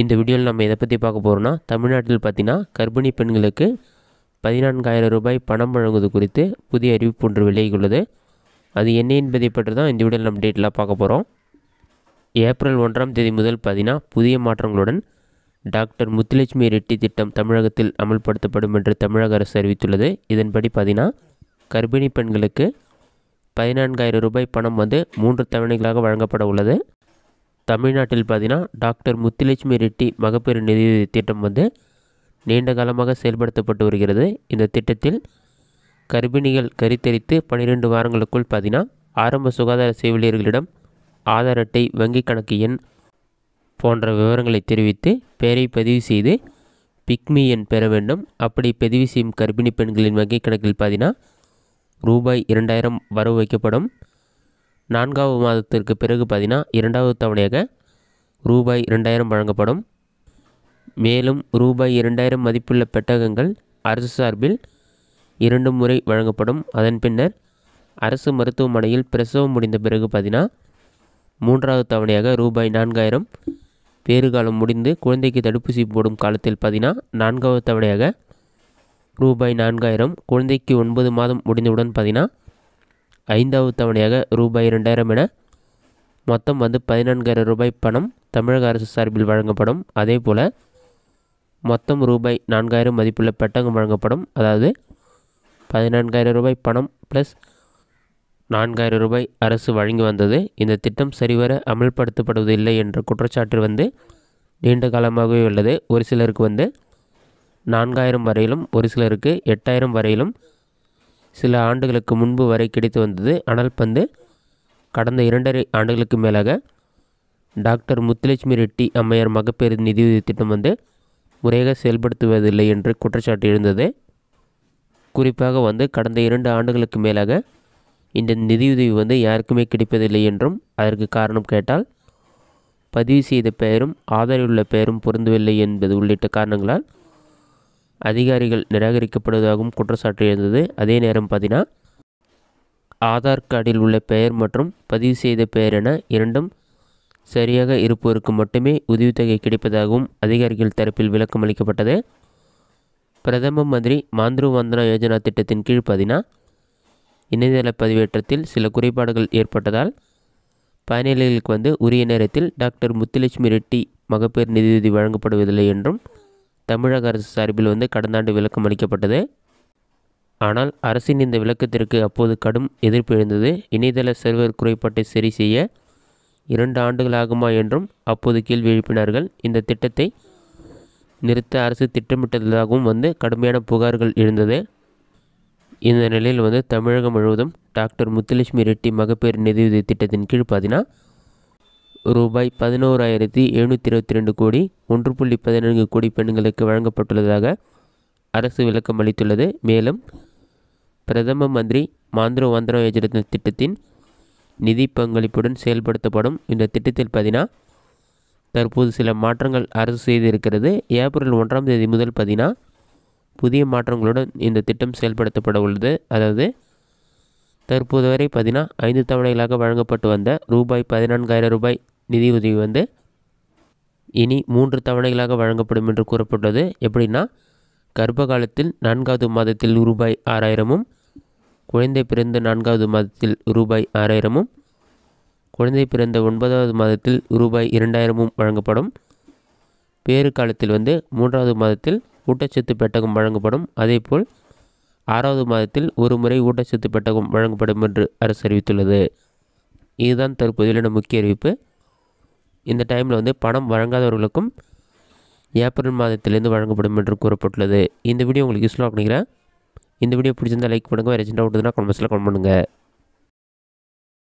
இந்த வீடியோவில் நம்ம எதை பற்றி பார்க்க போகிறோம்னா தமிழ்நாட்டில் பார்த்தீங்கன்னா கர்ப்பிணி பெண்களுக்கு பதினான்காயிரம் ரூபாய் பணம் வழங்குவது குறித்து புதிய அறிவிப்பு ஒன்று வெளியாகியுள்ளது அது என்ன என்பதை பற்றி தான் இந்த வீடியோவில் நம்ம டேட்டெலாம் பார்க்க போகிறோம் ஏப்ரல் ஒன்றாம் தேதி முதல் பார்த்தீங்கன்னா புதிய மாற்றங்களுடன் டாக்டர் முத்துலட்சுமி ரெட்டி திட்டம் தமிழகத்தில் அமல்படுத்தப்படும் என்று தமிழக அரசு அறிவித்துள்ளது இதன்படி பார்த்தீங்கன்னா கர்ப்பிணி பெண்களுக்கு பதினான்காயிரம் ரூபாய் பணம் வந்து மூன்று தவணைகளாக வழங்கப்பட உள்ளது தமிழ்நாட்டில் பார்த்தீங்கன்னா டாக்டர் முத்துலட்சுமி ரெட்டி மகப்பேறு நிதி திட்டம் வந்து நீண்ட காலமாக செயல்படுத்தப்பட்டு வருகிறது இந்த திட்டத்தில் கர்ப்பிணிகள் கருத்தரித்து பன்னிரெண்டு வாரங்களுக்குள் பார்த்தீங்கன்னா ஆரம்ப சுகாதார செவிலியர்களிடம் ஆதார் அட்டை வங்கிக் கணக்கு எண் போன்ற விவரங்களை தெரிவித்து பெயரை பதிவு செய்து பிக்மி எண் பெற வேண்டும் அப்படி பதிவு செய்யும் கர்ப்பிணி பெண்களின் வங்கிக் கணக்கில் பார்த்தீங்கன்னா ரூபாய் இரண்டாயிரம் வரவு வைக்கப்படும் நான்காவது மாதத்திற்கு பிறகு பார்த்தீங்கன்னா இரண்டாவது தவணையாக ரூபாய் இரண்டாயிரம் வழங்கப்படும் மேலும் ரூபாய் இரண்டாயிரம் மதிப்புள்ள பெட்டகங்கள் அரசு சார்பில் இரண்டு முறை வழங்கப்படும் அதன் பின்னர் அரசு மருத்துவமனையில் பிரசவம் முடிந்த பிறகு பார்த்தீங்கன்னா மூன்றாவது தவணையாக ரூபாய் நான்காயிரம் பேறுகாலம் முடிந்து குழந்தைக்கு தடுப்பூசி போடும் காலத்தில் பார்த்தீங்கன்னா நான்காவது தவணையாக ரூபாய் நான்காயிரம் குழந்தைக்கு ஒன்பது மாதம் முடிந்தவுடன் பார்த்தீங்கன்னா ஐந்தாவது தவணையாக ரூபாய் இரண்டாயிரம் என மொத்தம் வந்து பதினான்காயிரம் ரூபாய் பணம் தமிழக அரசு சார்பில் வழங்கப்படும் அதே போல் மொத்தம் ரூபாய் நான்காயிரம் மதிப்புள்ள பெட்டகம் வழங்கப்படும் அதாவது பதினான்காயிரம் ரூபாய் பணம் ப்ளஸ் நான்காயிரம் ரூபாய் அரசு வழங்கி வந்தது இந்த திட்டம் சரிவர அமல்படுத்தப்படுவதில்லை என்ற குற்றச்சாட்டு வந்து நீண்ட காலமாகவே உள்ளது ஒரு சிலருக்கு வந்து நான்காயிரம் வரையிலும் ஒரு சிலருக்கு எட்டாயிரம் வரையிலும் சில ஆண்டுகளுக்கு முன்பு வரை கிடைத்து வந்தது ஆனால் பந்து கடந்த இரண்டரை ஆண்டுகளுக்கு மேலாக டாக்டர் முத்துலட்சுமி ரெட்டி அம்மையார் மகப்பேறு நிதியுதவி திட்டம் வந்து முறையாக செயல்படுத்துவதில்லை என்று குற்றச்சாட்டு எழுந்தது குறிப்பாக வந்து கடந்த இரண்டு ஆண்டுகளுக்கு மேலாக இந்த நிதியுதவி வந்து யாருக்குமே கிடைப்பதில்லை என்றும் அதற்கு காரணம் கேட்டால் பதிவு செய்த பெயரும் ஆதரவுள்ள பெயரும் பொருந்தவில்லை என்பது உள்ளிட்ட காரணங்களால் அதிகாரிகள் நிராகரிக்கப்படுவதாகவும் குற்றச்சாட்டு இருந்தது அதே நேரம் பார்த்தீங்கன்னா ஆதார் கார்டில் உள்ள பெயர் மற்றும் பதிவு செய்த பெயர் என இரண்டும் சரியாக இருப்போருக்கு மட்டுமே உதவித்தொகை கிடைப்பதாகவும் அதிகாரிகள் தரப்பில் விளக்கம் அளிக்கப்பட்டது பிரதம மந்திரி மாந்திரு வந்தனா யோஜனா திட்டத்தின் கீழ் பார்த்தீங்கன்னா இணையதள பதிவேற்றத்தில் சில குறைபாடுகள் ஏற்பட்டதால் பயனாளிகளுக்கு வந்து உரிய நேரத்தில் டாக்டர் முத்துலட்சுமி ரெட்டி மகப்பேறு நிதியுதவி வழங்கப்படுவதில்லை என்றும் தமிழக அரசு சார்பில் வந்து கடந்த ஆண்டு விளக்கம் அளிக்கப்பட்டது ஆனால் அரசின் இந்த விளக்கத்திற்கு அப்போது கடும் எதிர்ப்பு எழுந்தது இணையதள சர்வர் குறைபாட்டை சரி செய்ய இரண்டு ஆண்டுகளாகுமா என்றும் அப்போது கேள்வி எழுப்பினார்கள் இந்த திட்டத்தை நிறுத்த அரசு திட்டமிட்டதாகவும் வந்து கடுமையான புகார்கள் எழுந்தது இந்த நிலையில் வந்து தமிழகம் முழுவதும் டாக்டர் முத்துலட்சுமி ரெட்டி மகப்பேறு நிதியுதவி திட்டத்தின் கீழ் பார்த்தீங்கன்னா ரூபாய் பதினோராயிரத்தி எழுநூற்றி இருபத்தி ரெண்டு கோடி ஒன்று புள்ளி பதினான்கு கோடி பெண்களுக்கு வழங்கப்பட்டுள்ளதாக அரசு விளக்கம் அளித்துள்ளது மேலும் பிரதம மந்திரி மாந்திர வந்திர யோஜன திட்டத்தின் நிதி பங்களிப்புடன் செயல்படுத்தப்படும் இந்த திட்டத்தில் பதினா தற்போது சில மாற்றங்கள் அரசு செய்திருக்கிறது ஏப்ரல் ஒன்றாம் தேதி முதல் பதினா புதிய மாற்றங்களுடன் இந்த திட்டம் செயல்படுத்தப்பட உள்ளது அதாவது தற்போது வரை பதினா ஐந்து தவணைகளாக வழங்கப்பட்டு வந்த ரூபாய் பதினான்காயிரம் ரூபாய் நிதியுதவி வந்து இனி மூன்று தவணைகளாக வழங்கப்படும் என்று கூறப்பட்டது எப்படின்னா கர்ப்ப காலத்தில் நான்காவது மாதத்தில் ரூபாய் ஆறாயிரமும் குழந்தை பிறந்த நான்காவது மாதத்தில் ரூபாய் ஆறாயிரமும் குழந்தை பிறந்த ஒன்பதாவது மாதத்தில் ரூபாய் இரண்டாயிரமும் வழங்கப்படும் பேறு காலத்தில் வந்து மூன்றாவது மாதத்தில் ஊட்டச்சத்து பெட்டகம் வழங்கப்படும் அதேபோல் ஆறாவது மாதத்தில் ஒரு முறை ஊட்டச்சத்து பெட்டகம் வழங்கப்படும் என்று அரசு அறிவித்துள்ளது இதுதான் தற்போதையிலான முக்கிய அறிவிப்பு இந்த டைமில் வந்து பணம் வழங்காதவர்களுக்கும் ஏப்ரல் மாதத்திலேருந்து வழங்கப்படும் என்று கூறப்பட்டுள்ளது இந்த வீடியோ உங்களுக்கு யூஸ்ஃபுல்லாக நினைக்கிறேன் இந்த வீடியோ பிடிச்சிருந்தால் லைக் பண்ணுங்கள் வேறு சின்ன டவுட் இருந்தால் கமெண்ட் பண்ணுங்கள்